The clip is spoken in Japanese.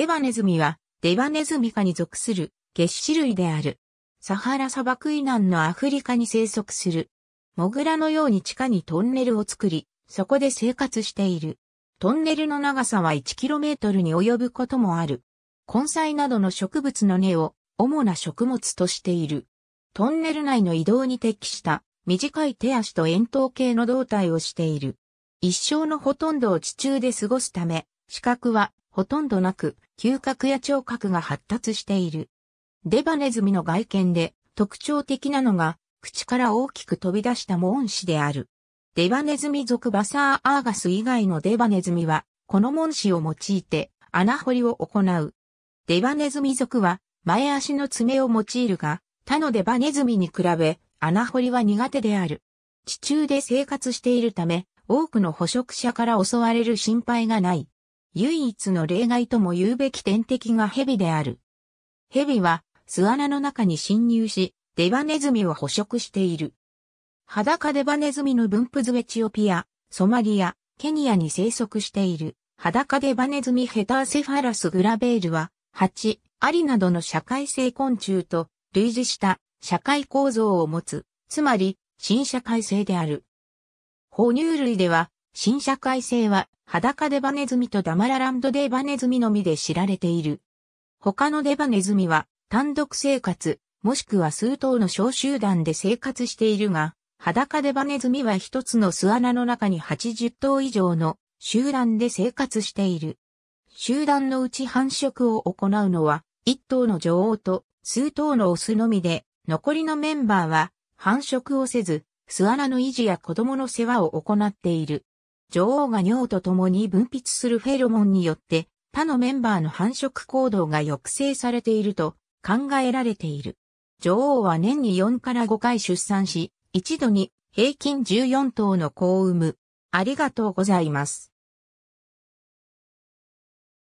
デバネズミは、デバネズミ科に属する、月種類である。サハラ砂漠以南のアフリカに生息する。モグラのように地下にトンネルを作り、そこで生活している。トンネルの長さは 1km に及ぶこともある。根菜などの植物の根を主な食物としている。トンネル内の移動に適した短い手足と円筒形の胴体をしている。一生のほとんどを地中で過ごすため、視覚はほとんどなく、嗅覚や聴覚が発達している。デバネズミの外見で特徴的なのが、口から大きく飛び出したモンシである。デバネズミ属バサーアーガス以外のデバネズミは、このモンシを用いて穴掘りを行う。デバネズミ属は前足の爪を用いるが、他のデバネズミに比べ穴掘りは苦手である。地中で生活しているため、多くの捕食者から襲われる心配がない。唯一の例外とも言うべき天敵が蛇である。蛇は巣穴の中に侵入し、デバネズミを捕食している。裸デバネズミの分布図エチオピア、ソマリア、ケニアに生息している。裸デバネズミヘターセファラスグラベールは、蜂、アリなどの社会性昆虫と類似した社会構造を持つ、つまり、新社会性である。哺乳類では、新社会性は、裸デバネズミとダマラランドデバネズミのみで知られている。他のデバネズミは、単独生活、もしくは数頭の小集団で生活しているが、裸デバネズミは一つの巣穴の中に80頭以上の集団で生活している。集団のうち繁殖を行うのは、一頭の女王と数頭のオスのみで、残りのメンバーは繁殖をせず、巣穴の維持や子供の世話を行っている。女王が尿と共に分泌するフェロモンによって他のメンバーの繁殖行動が抑制されていると考えられている。女王は年に4から5回出産し、一度に平均14頭の子を産む。ありがとうございます。